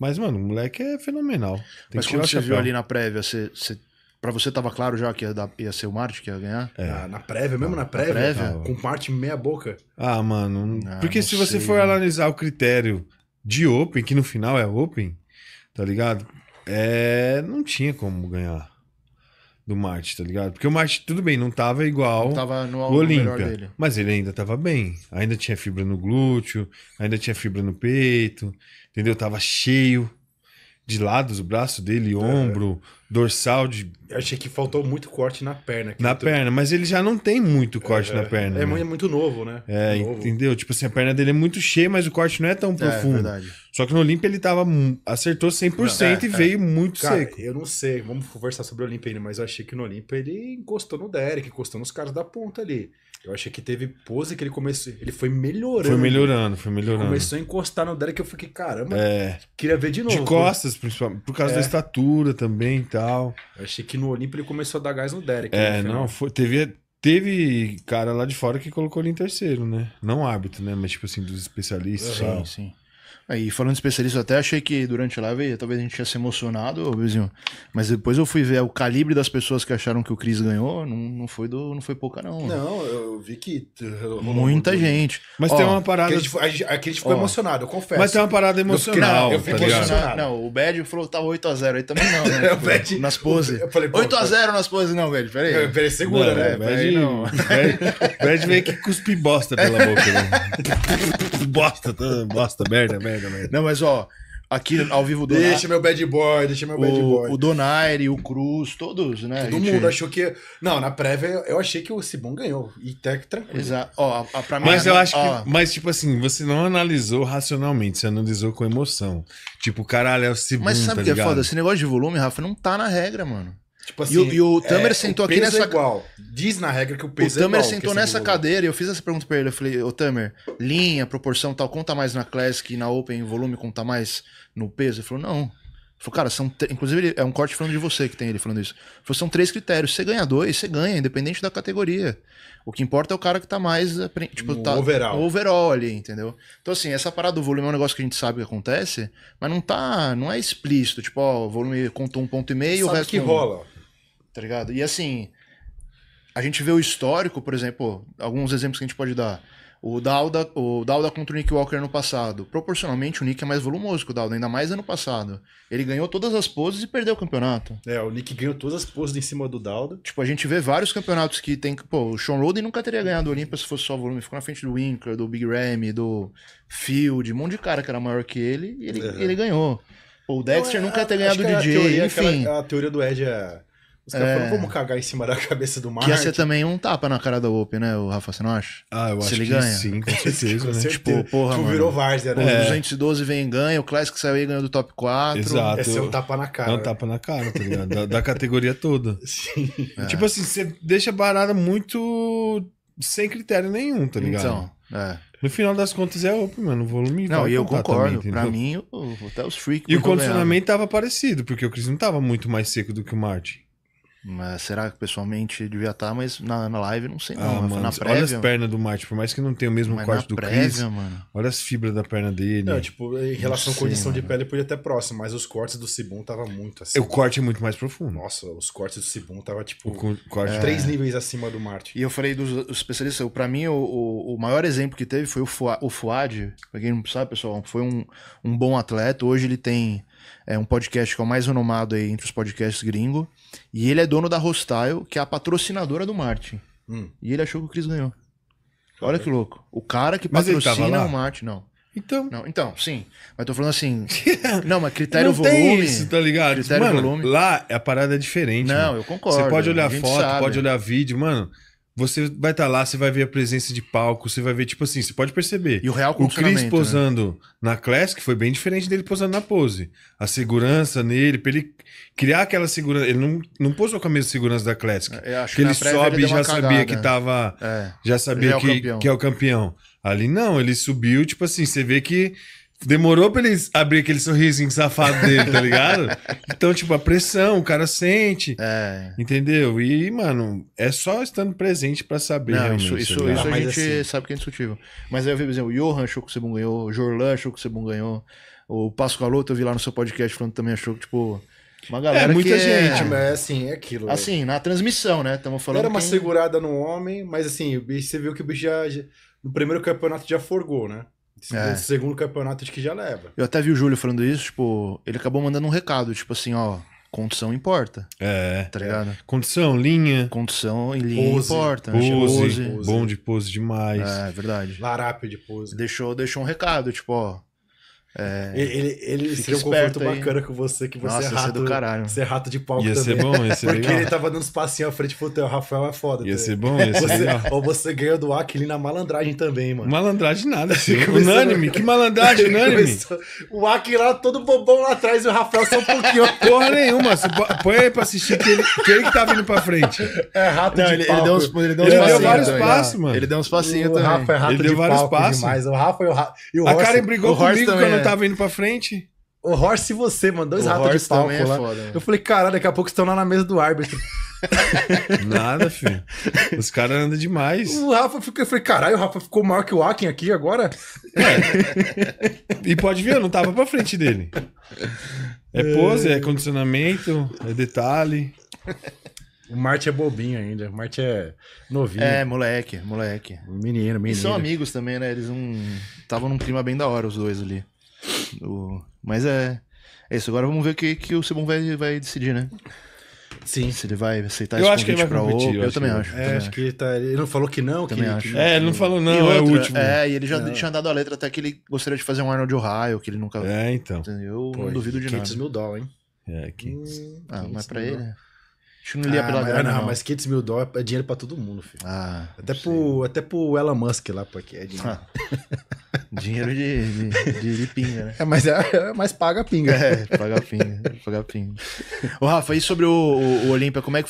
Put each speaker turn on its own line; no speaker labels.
Mas, mano, o moleque é fenomenal. Tem Mas que quando você viu ali
na prévia, você, você, pra você tava claro já que ia, dar, ia ser o Marte que ia ganhar? É. Ah, na prévia, mesmo na prévia? Na prévia?
Com parte meia boca.
Ah, mano. Ah, porque se sei, você for mano. Né? analisar o critério de Open, que no final é Open, tá ligado? É, não tinha como ganhar do Marte, tá ligado? Porque o Marte, tudo bem, não tava igual não tava no o Olímpia, mas ele ainda tava bem. Ainda tinha fibra no glúteo, ainda tinha fibra no peito, entendeu? Tava cheio de lados, o braço dele, é. ombro, dorsal de... Eu achei
que faltou muito corte na perna. Na né? perna,
mas ele já não tem muito é, corte é, na perna. É, né? é,
muito novo, né?
É, novo. entendeu? Tipo assim, a perna dele é muito cheia, mas o corte não é tão é, profundo. É, verdade. Só que no Olímpia ele tava, acertou 100% não, é, e é. veio muito cara, seco.
Eu não sei, vamos conversar sobre o Olímpia ainda, né? mas eu achei que no Olímpia ele encostou no Derek, encostou nos caras da ponta ali. Eu achei que teve pose que ele começou. Ele foi melhorando. Foi melhorando, foi melhorando. Começou a encostar no Derek. Eu fiquei, caramba, é. queria ver de novo. De costas, principalmente. Por causa é. da
estatura também e tal. Eu achei que no Olimpo
ele começou a dar gás no Derek. É, né, não,
foi, teve, teve cara lá de fora que colocou ele em terceiro, né? Não hábito, né? Mas tipo assim, dos especialistas. Sim, sim. Aí, falando de especialista, eu até
achei que durante a live talvez a gente tinha se emocionado, vizinho. Mas depois eu fui ver o calibre das pessoas que acharam que o Cris ganhou, não, não, foi do, não foi pouca, não. Né? Não,
eu vi que. Muita gente. Mas ó, tem uma parada. Aqui a gente, a gente ficou ó, emocionado, eu confesso. Mas tem uma parada emocional. Eu não, eu
tá fiquei tá emocionado. Não, o Bad falou que tava 8x0 aí também não, né? o Bad, tipo,
nas poses. eu
falei 8x0 nas poses, não, velho. Peraí. Eu, é, peraí, segura, não, né? É, Bad, não. Bad,
Bad veio que cuspe bosta pela boca, né? bosta, tá, bosta, merda, merda merda, Não, mas ó,
aqui ao vivo do Deixa
meu bad boy, deixa meu bad boy. O Donaire, o Cruz, todos, né? Todo gente... mundo achou que. Não, na prévia eu achei que o Cibon ganhou. E tec tá tranquilo. Exato. Ó, a, a, mas minha... eu acho ó. que.
Mas, tipo assim, você não analisou racionalmente, você analisou com emoção. Tipo, caralho, é o Cibon. Mas sabe tá o tá que é ligado? é foda? Esse negócio de volume, Rafa, não tá na regra, mano. Tipo assim, e o, é,
e o Tamer é, sentou o aqui nessa. É igual.
Diz na regra que o peso o é igual. O Tamer sentou nessa cadeira
e eu fiz essa pergunta pra ele. Eu falei, ô Tamer, linha, proporção tal, conta mais na Classic e na Open, volume conta mais no peso? Ele falou, não. Ele falou, cara, são. Inclusive, é um corte falando de você que tem ele falando isso. Ele falou, são três critérios. Você ganha dois, você ganha, independente da categoria. O que importa é o cara que tá mais. Tipo, no tá overall. overall ali, entendeu? Então, assim, essa parada do volume é um negócio que a gente sabe que acontece, mas não tá. Não é explícito. Tipo, ó, o volume contou um ponto e meio, sabe o resto. que um... rola tá ligado? E assim, a gente vê o histórico, por exemplo, alguns exemplos que a gente pode dar. O Dauda, o Dauda contra o Nick Walker no passado. Proporcionalmente, o Nick é mais volumoso que o Dauda, ainda mais ano passado. Ele ganhou todas as poses e perdeu o campeonato. É, o Nick ganhou todas as poses em cima do Dauda. Tipo, a gente vê vários campeonatos que tem. Pô, o Sean Roden nunca teria ganhado o Olympia se fosse só volume. Ficou na frente do Winkler, do Big Ramy, do Field, um monte de cara que era maior que ele e ele, uhum. ele ganhou. Pô, o Dexter Não, é, nunca teria ganhado o DJ, teoria, é enfim. Aquela,
é, a teoria do Ed é os caras é... falam, vamos cagar em cima da cabeça do Mark. Que ia ser
também um tapa na cara da Ope, né, o Rafa, você não acha? Ah, eu acho Se ele que ganha. sim, com certeza.
Né? com tipo, certeza. Tipo, tipo porra, tipo, virou várzea, né? O
212 é. vem e ganha, o Classic saiu e
ganhou do top 4. Exato. Ia é um tapa na cara. É um tapa na cara, tá ligado? da, da, categoria toda. Sim. É. Tipo assim, você deixa a barada muito sem critério nenhum, tá ligado? Então, é. No final das contas é open, mano. O volume. Não, e eu concordo. Também, pra mim, o, até
os freaks. E o né? condicionamento
tava parecido, porque o Chris não tava muito mais seco do que o Martin. Mas será que pessoalmente devia estar, tá? mas na, na live não sei não. Ah, mano, na prévia, olha as pernas do Marte, por mais que não tenha o mesmo corte do Chris. Mano. Olha as fibras da perna dele. Não, tipo, em relação à condição mano. de pele
podia até próximo, mas os cortes do Cibum tava muito assim. O corte é
muito mais profundo. Nossa, os cortes
do Cibum tava tipo corte... três é... níveis acima do Marte. E eu falei dos especialistas, para mim o, o,
o, maior exemplo que teve foi o, Fuad, o Fuad, pra quem não sabe, pessoal, foi um, um bom atleta, hoje ele tem é um podcast que é o mais renomado aí entre os podcasts gringo. E ele é dono da Hostile, que é a patrocinadora do Martin. Hum. E ele achou que o Cris ganhou. Olha que
louco. O cara que mas patrocina o
Martin, não. Então. Não, então, sim. Mas tô falando assim. não, mas critério não volume. Tem isso,
tá ligado? Critério mano, volume. Lá a parada é diferente. Não, mano. eu concordo. Você pode olhar foto, sabe. pode olhar vídeo, mano. Você vai estar tá lá, você vai ver a presença de palco, você vai ver, tipo assim, você pode perceber. E o real O Chris né? posando né? na Classic foi bem diferente dele posando na pose. A segurança nele, pra ele criar aquela segurança. Ele não, não posou com a mesma segurança da Classic. É, eu acho que ele sobe ele e já sabia que tava. É. Já sabia é que, que é o campeão. Ali não, ele subiu, tipo assim, você vê que Demorou pra ele abrir aquele sorrisinho safado dele, tá ligado? então, tipo, a pressão, o cara sente. É. Entendeu? E, mano, é só estando presente pra saber. Não, isso, tá isso, isso a gente assim.
sabe que é indiscutível. Mas aí eu vi, por exemplo, o Johan achou que o Sebum ganhou, o Jorlan achou que o Sebum ganhou, o Pascoaloto eu vi lá no seu podcast falando também achou que, tipo. Uma é, galera é, muita gente, é... mas
assim, é aquilo. Assim,
na transmissão, né? Estamos falando. Era uma quem...
segurada no homem, mas assim, você viu que o bicho já, já, no primeiro campeonato já forgou, né? é. segundo campeonato de que já leva.
Eu até vi o Júlio falando isso, tipo, ele acabou mandando um recado, tipo assim, ó, condição importa. É. Tá ligado? É.
Condição, linha. Condição em linha pose. importa. Né? Pose, pose, pose. Bom de pose demais. É,
verdade. Larápio de pose. Deixou, deixou um recado, tipo, ó, é, ele ele seria um conforto aí. bacana com
você, que você é Nossa, é rato. Do caralho. Você é rato de palco ia também. ser bom, Porque legal. ele tava dando uns passinhos à frente, puta, o Rafael é foda. Ia ser bom, ia você, Ou você ganhou do Aquilin na malandragem
também, mano. Malandragem nada, Unânime, que malandragem, unânime.
O Aquilin lá
todo bobão lá atrás e o Rafael só um pouquinho. Porra nenhuma, põe aí pra assistir que ele que, ele que tá vindo pra frente. É rato Não, de ele, palco. Ele deu, uns, ele deu, uns ele deu vários passos, mano. Ele deu uns passinhos também. O Rafa é rato ele deu de vários demais. O
Rafa e o cara A Karen brigou comigo quando não é. tava indo pra frente. O Horse e você, mano. Dois ratos de palco é né? Foda, né? eu falei, caralho, daqui a pouco estão lá na mesa do árbitro.
Nada, filho. Os caras andam demais. O Rafa
ficou, eu falei, caralho, o Rafa ficou maior que o Akin aqui agora?
É. e pode ver, eu não tava pra frente dele. É pose, é, é condicionamento, é detalhe.
O Marte é bobinho ainda. O Marte é novinho. É, moleque, moleque. Menino, menino. E são
amigos também, né? Eles não. Estavam num clima bem da hora, os dois ali. O... Mas é, é isso. Agora vamos ver o que, que o Simon vai, vai decidir, né? Sim. Se ele vai aceitar eu esse acho que ele vai competir, eu, eu, também acho. É, acho
que tá, ele não falou que não. que, acho. é, ele não falou não, outra, é o último. É, e ele já
não. tinha dado a letra até que ele gostaria de fazer um Arnold Ohio, que ele nunca... É, então. Eu Pô, não duvido de 500 nada. 500 mil
dólares, hein? É, 500. Hum, ah, 500 mas pra ele... Dólares. Acho que não lia ah, pela mas, grana, ah, não, não, mas 500 mil dólares é dinheiro pra todo mundo, filho. Ah, até, pro, até pro Elon Musk lá, porque é dinheiro. Ah.
Dinheiro de, de, de pinga, né? É, mas, é, é, mas paga pinga. É, paga pinga, paga pinga. Ô, Rafa, e sobre o, o, o Olímpia, como é que